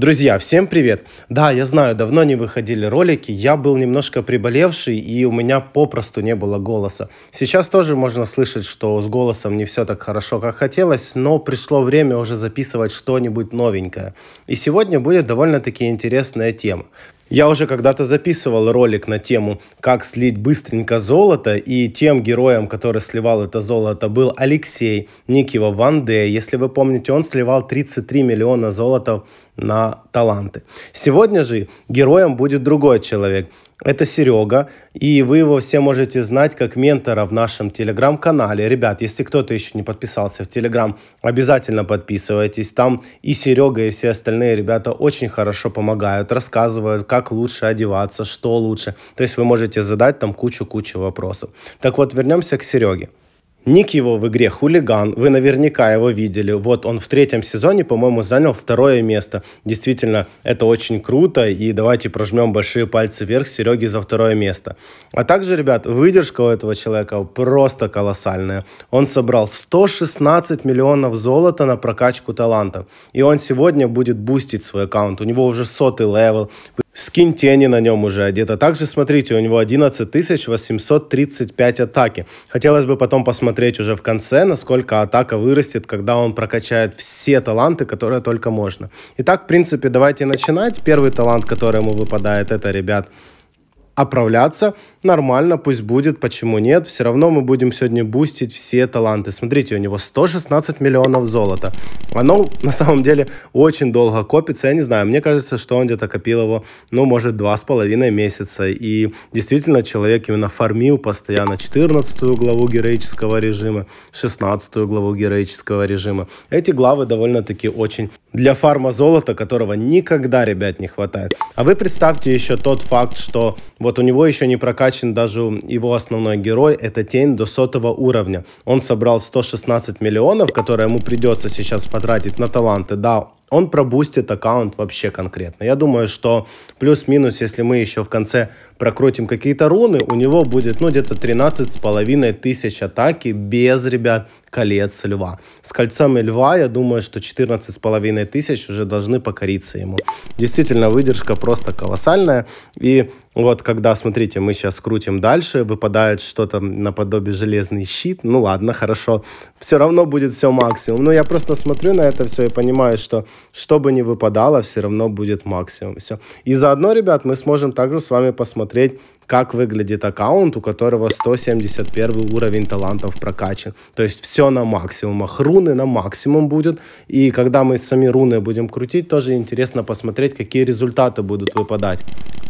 Друзья, всем привет! Да, я знаю, давно не выходили ролики, я был немножко приболевший и у меня попросту не было голоса. Сейчас тоже можно слышать, что с голосом не все так хорошо, как хотелось, но пришло время уже записывать что-нибудь новенькое. И сегодня будет довольно-таки интересная тема. Я уже когда-то записывал ролик на тему «Как слить быстренько золото», и тем героем, который сливал это золото, был Алексей Никива Ван Де. Если вы помните, он сливал 33 миллиона золота на таланты. Сегодня же героем будет другой человек – это Серега, и вы его все можете знать как ментора в нашем телеграм-канале. Ребят, если кто-то еще не подписался в телеграм, обязательно подписывайтесь. Там и Серега, и все остальные ребята очень хорошо помогают, рассказывают, как лучше одеваться, что лучше. То есть вы можете задать там кучу-кучу вопросов. Так вот, вернемся к Сереге. Ник его в игре «Хулиган», вы наверняка его видели. Вот он в третьем сезоне, по-моему, занял второе место. Действительно, это очень круто, и давайте прожмем большие пальцы вверх Сереге за второе место. А также, ребят, выдержка у этого человека просто колоссальная. Он собрал 116 миллионов золота на прокачку талантов. И он сегодня будет бустить свой аккаунт. У него уже сотый левел. Скин тени на нем уже одета. Также, смотрите, у него 11 835 атаки. Хотелось бы потом посмотреть, смотреть уже в конце, насколько атака вырастет, когда он прокачает все таланты, которые только можно. Итак, в принципе, давайте начинать. Первый талант, который ему выпадает, это, ребят, оправляться. Нормально, пусть будет, почему нет. Все равно мы будем сегодня бустить все таланты. Смотрите, у него 116 миллионов золота. Оно на самом деле очень долго копится. Я не знаю, мне кажется, что он где-то копил его, ну, может, два с половиной месяца. И действительно, человек именно фармил постоянно 14 главу героического режима, 16 главу героического режима. Эти главы довольно-таки очень для фарма золота, которого никогда, ребят, не хватает. А вы представьте еще тот факт, что вот у него еще не прокачан прокачан даже его основной герой, это тень до сотого уровня. Он собрал 116 миллионов, которые ему придется сейчас потратить на таланты. Да, он пробустит аккаунт вообще конкретно. Я думаю, что плюс-минус, если мы еще в конце прокрутим какие-то руны, у него будет, ну, где-то 13 с половиной тысяч атаки без, ребят, колец льва. С кольцами льва, я думаю, что 14 с половиной тысяч уже должны покориться ему. Действительно, выдержка просто колоссальная. И вот когда, смотрите, мы сейчас крутим дальше, выпадает что-то наподобие железный щит. Ну ладно, хорошо. Все равно будет все максимум. Но я просто смотрю на это все и понимаю, что что бы ни выпадало, все равно будет максимум. Все. И заодно, ребят, мы сможем также с вами посмотреть как выглядит аккаунт, у которого 171 уровень талантов прокачан. То есть все на максимумах. Руны на максимум будет. И когда мы сами руны будем крутить, тоже интересно посмотреть, какие результаты будут выпадать.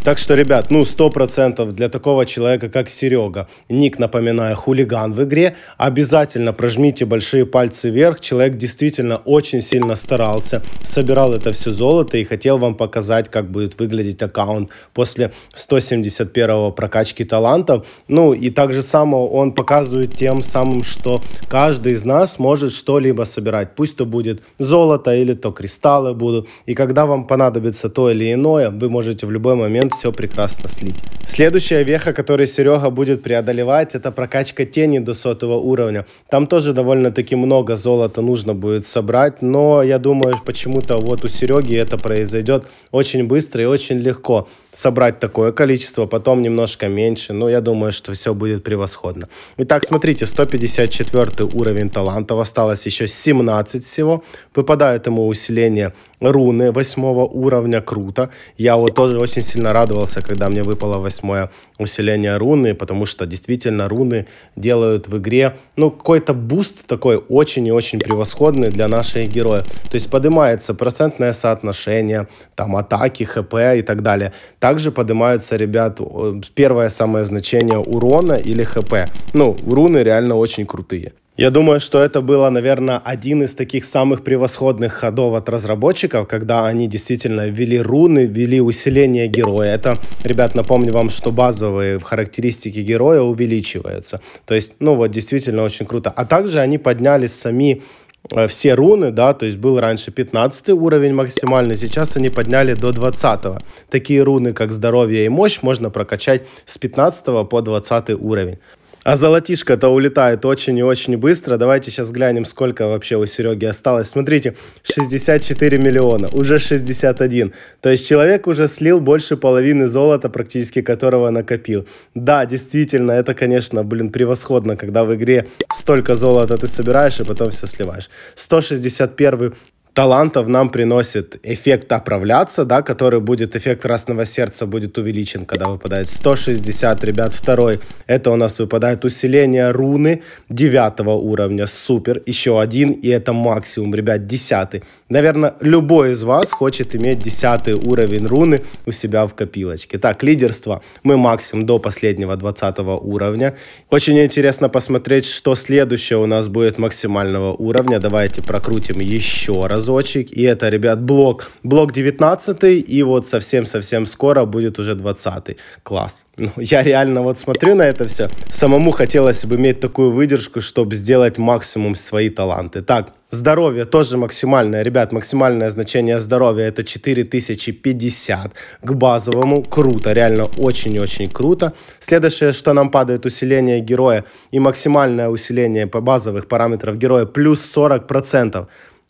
Так что, ребят, ну, 100% для такого человека, как Серега, ник, напоминаю, хулиган в игре, обязательно прожмите большие пальцы вверх. Человек действительно очень сильно старался, собирал это все золото и хотел вам показать, как будет выглядеть аккаунт после 171 прокачки талантов. Ну и так же само он показывает тем самым, что каждый из нас может что-либо собирать. Пусть то будет золото или то кристаллы будут. И когда вам понадобится то или иное, вы можете в любой момент все прекрасно слить. Следующая веха, которую Серега будет преодолевать, это прокачка тени до сотого уровня. Там тоже довольно-таки много золота нужно будет собрать, но я думаю, почему-то вот у Сереги это произойдет очень быстро и очень легко собрать такое количество, потом немного немножко меньше, но я думаю, что все будет превосходно. Итак, смотрите, 154 уровень талантов, осталось еще 17 всего. Выпадает ему усиление руны 8 уровня, круто. Я вот тоже очень сильно радовался, когда мне выпало 8 усиление руны, потому что действительно руны делают в игре, ну, какой-то буст такой очень и очень превосходный для наших героев. То есть поднимается процентное соотношение, там, атаки, хп и так далее. Также поднимаются, ребят, первое самое значение урона или хп. Ну, руны реально очень крутые. Я думаю, что это было, наверное, один из таких самых превосходных ходов от разработчиков, когда они действительно ввели руны, ввели усиление героя. Это, ребят, напомню вам, что базовые характеристики героя увеличиваются. То есть, ну вот, действительно очень круто. А также они подняли сами Э, все руны, да, то есть был раньше 15 уровень максимальный, сейчас они подняли до 20. Такие руны, как здоровье и мощь, можно прокачать с 15 по 20 уровень. А золотишко-то улетает очень и очень быстро. Давайте сейчас глянем, сколько вообще у Сереги осталось. Смотрите, 64 миллиона, уже 61. То есть человек уже слил больше половины золота, практически которого накопил. Да, действительно, это, конечно, блин, превосходно, когда в игре столько золота ты собираешь и потом все сливаешь. 161 талантов нам приносит эффект оправляться, да, который будет, эффект красного сердца будет увеличен, когда выпадает 160, ребят, второй. Это у нас выпадает усиление руны девятого уровня, супер, еще один, и это максимум, ребят, десятый. Наверное, любой из вас хочет иметь десятый уровень руны у себя в копилочке. Так, лидерство мы максимум до последнего двадцатого уровня. Очень интересно посмотреть, что следующее у нас будет максимального уровня. Давайте прокрутим еще раз разочек. И это, ребят, блок. Блок 19 и вот совсем-совсем скоро будет уже 20 класс. Ну, я реально вот смотрю на это все. Самому хотелось бы иметь такую выдержку, чтобы сделать максимум свои таланты. Так, Здоровье тоже максимальное, ребят, максимальное значение здоровья это 4050 к базовому. Круто, реально очень-очень круто. Следующее, что нам падает, усиление героя и максимальное усиление по базовых параметров героя плюс 40%.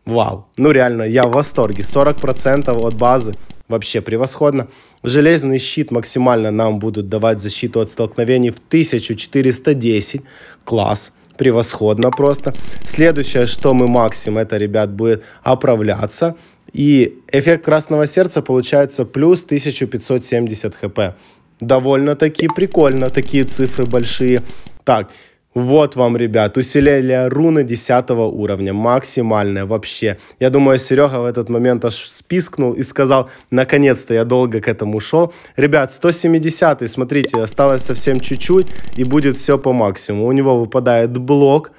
Вау. Ну реально, я в восторге. 40% от базы. Вообще превосходно. Железный щит максимально нам будут давать защиту от столкновений в 1410. Класс. Превосходно просто. Следующее, что мы максим, это, ребят, будет оправляться. И эффект красного сердца получается плюс 1570 хп. Довольно-таки прикольно, такие цифры большие. Так, вот вам, ребят, усиление руны 10 уровня, максимальное вообще. Я думаю, Серега в этот момент аж спискнул и сказал, наконец-то я долго к этому шел. Ребят, 170, смотрите, осталось совсем чуть-чуть и будет все по максимуму. У него выпадает блок,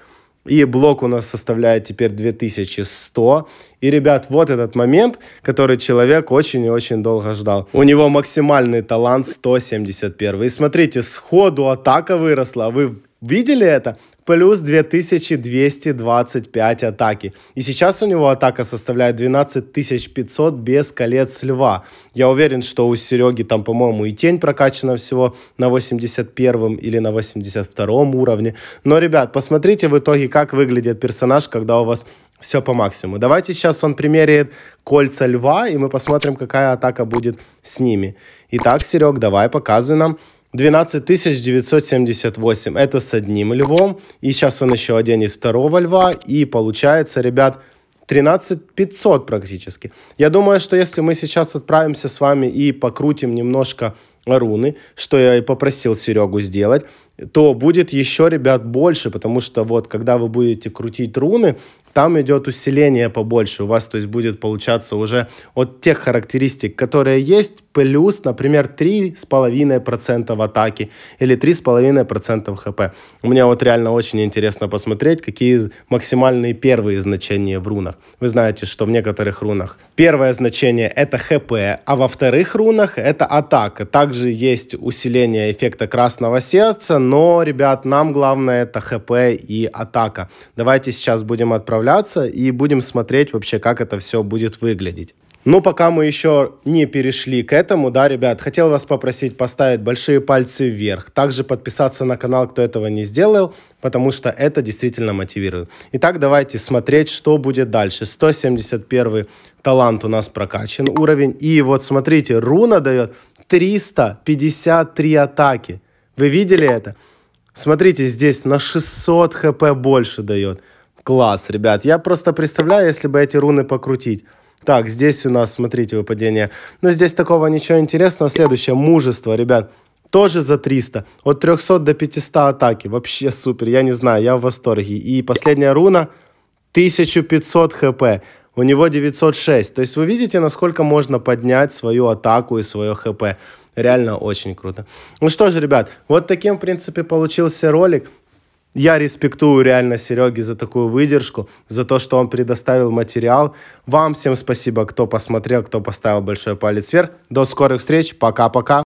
и блок у нас составляет теперь 2100. И, ребят, вот этот момент, который человек очень и очень долго ждал. У него максимальный талант 171. И смотрите, сходу атака выросла, вы Видели это? Плюс 2225 атаки. И сейчас у него атака составляет 12500 без колец льва. Я уверен, что у Сереги там, по-моему, и тень прокачана всего на 81 или на 82 уровне. Но, ребят, посмотрите в итоге, как выглядит персонаж, когда у вас все по максимуму. Давайте сейчас он примерит кольца льва, и мы посмотрим, какая атака будет с ними. Итак, Серег, давай, показывай нам 12 978. Это с одним львом. И сейчас он еще оденет второго льва. И получается, ребят, 13 500 практически. Я думаю, что если мы сейчас отправимся с вами и покрутим немножко руны, что я и попросил Серегу сделать, то будет еще, ребят, больше, потому что вот, когда вы будете крутить руны, там идет усиление побольше. У вас, то есть, будет получаться уже от тех характеристик, которые есть, плюс, например, 3,5% в атаке или 3,5% в ХП. У меня вот реально очень интересно посмотреть, какие максимальные первые значения в рунах. Вы знаете, что в некоторых рунах первое значение это ХП, а во вторых рунах это атака. Также есть усиление эффекта красного сердца, но, ребят, нам главное это ХП и атака. Давайте сейчас будем отправляться и будем смотреть вообще, как это все будет выглядеть. Но ну, пока мы еще не перешли к этому, да, ребят, хотел вас попросить поставить большие пальцы вверх. Также подписаться на канал, кто этого не сделал, потому что это действительно мотивирует. Итак, давайте смотреть, что будет дальше. 171 талант у нас прокачан уровень. И вот смотрите, руна дает 353 атаки. Вы видели это? Смотрите, здесь на 600 хп больше дает. Класс, ребят. Я просто представляю, если бы эти руны покрутить. Так, здесь у нас, смотрите, выпадение. Но здесь такого ничего интересного. Следующее, мужество, ребят. Тоже за 300. От 300 до 500 атаки. Вообще супер. Я не знаю, я в восторге. И последняя руна 1500 хп. У него 906. То есть вы видите, насколько можно поднять свою атаку и свое хп. Реально очень круто. Ну что же, ребят, вот таким, в принципе, получился ролик. Я респектую реально Сереги за такую выдержку, за то, что он предоставил материал. Вам всем спасибо, кто посмотрел, кто поставил большой палец вверх. До скорых встреч. Пока-пока.